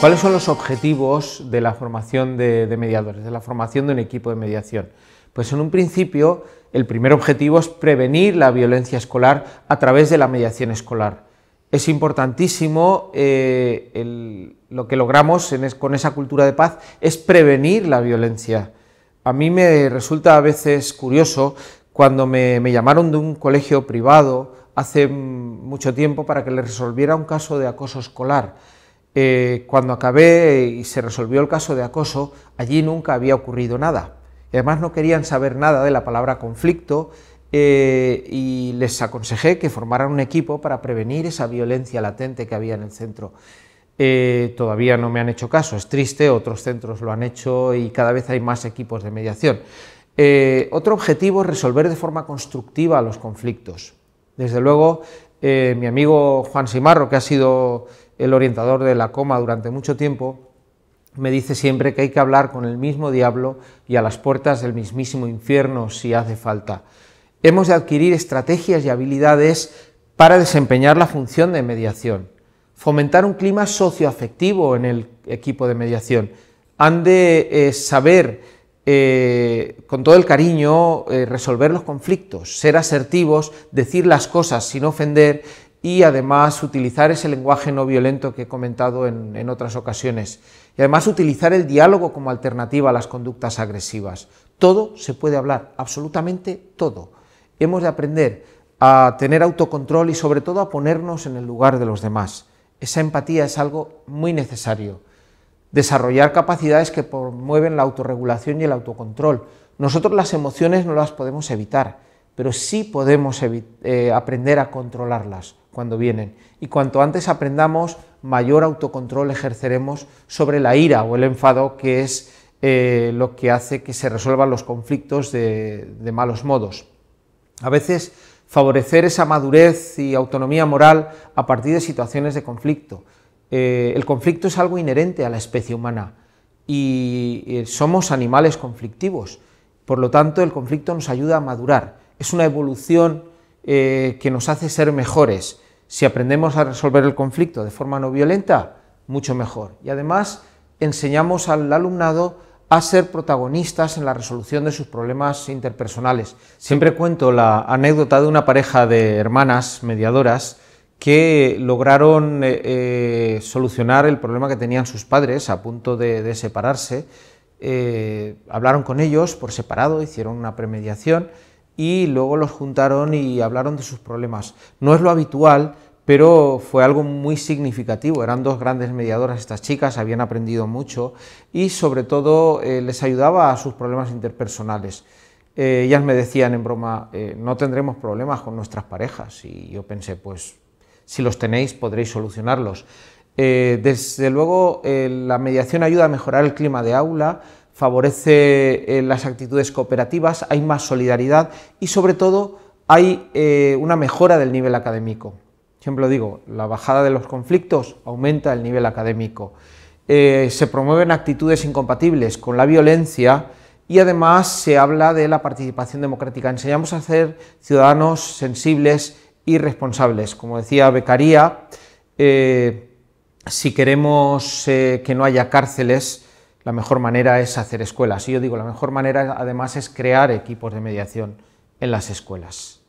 ¿Cuáles son los objetivos de la formación de, mediadores, de la formación de un equipo de mediación? Pues en un principio, el primer objetivo es prevenir la violencia escolar a través de la mediación escolar. Es importantísimo, eh, lo que logramos con esa cultura de paz es prevenir la violencia. A mí me resulta a veces curioso cuando me, me llamaron de un colegio privado hace mucho tiempo para que le resolviera un caso de acoso escolar eh, cuando acabé y se resolvió el caso de acoso, allí nunca había ocurrido nada. además no querían saber nada de la palabra conflicto eh, y les aconsejé que formaran un equipo para prevenir esa violencia latente que había en el centro. Eh, todavía no me han hecho caso, es triste, otros centros lo han hecho y cada vez hay más equipos de mediación. otro objetivo es resolver de forma constructiva los conflictos. Desde luego, mi amigo Juan Simarro, que ha sido el orientador de la coma durante mucho tiempo, me dice siempre que hay que hablar con el mismo diablo y a las puertas del mismísimo infierno si hace falta. Hemos de adquirir estrategias y habilidades para desempeñar la función de mediación, fomentar un clima socioafectivo en el equipo de mediación. Han de eh, saber eh, con todo el cariño eh, resolver los conflictos, ser asertivos, decir las cosas sin ofender y además utilizar ese lenguaje no violento que he comentado en, otras ocasiones. Y además utilizar el diálogo como alternativa a las conductas agresivas. Todo se puede hablar, absolutamente todo. Hemos de aprender a tener autocontrol y sobre todo a ponernos en el lugar de los demás. Esa empatía es algo muy necesario. Desarrollar capacidades que promueven la autorregulación y el autocontrol. Nosotros las emociones no las podemos evitar, pero sí podemos eh, aprender a controlarlas cuando vienen. Y cuanto antes aprendamos, mayor autocontrol ejerceremos sobre la ira o el enfado, que es eh, lo que hace que se resuelvan los conflictos de, malos modos. A veces favorecer esa madurez y autonomía moral a partir de situaciones de conflicto. Eh, el conflicto es algo inherente a la especie humana y eh, somos animales conflictivos. Por lo tanto, el conflicto nos ayuda a madurar. Es una evolución que nos hace ser mejores. Si aprendemos a resolver el conflicto de forma no violenta, mucho mejor. Y además enseñamos al alumnado a ser protagonistas en la resolución de sus problemas interpersonales. Siempre cuento la anécdota de una pareja de hermanas mediadoras que lograron eh, eh, solucionar el problema que tenían sus padres a punto de, separarse. Eh, hablaron con ellos por separado, hicieron una premediación y luego los juntaron y hablaron de sus problemas. No es lo habitual, pero fue algo muy significativo. Eran dos grandes mediadoras estas chicas, habían aprendido mucho y sobre todo eh, les ayudaba a sus problemas interpersonales. Eh, ellas me decían en broma, eh, no tendremos problemas con nuestras parejas y yo pensé, pues si los tenéis podréis solucionarlos. desde luego la mediación ayuda a mejorar el clima de aula, favorece eh, las actitudes cooperativas, hay más solidaridad y sobre todo hay eh, una mejora del nivel académico. Siempre digo, la bajada de los conflictos aumenta el nivel académico. Eh, se promueven actitudes incompatibles con la violencia y además se habla de la participación democrática. Enseñamos a ser ciudadanos sensibles y responsables. Como decía Becaría, si queremos que no haya cárceles, la mejor manera es hacer escuelas. Y yo digo, la mejor manera además es crear equipos de mediación en las escuelas.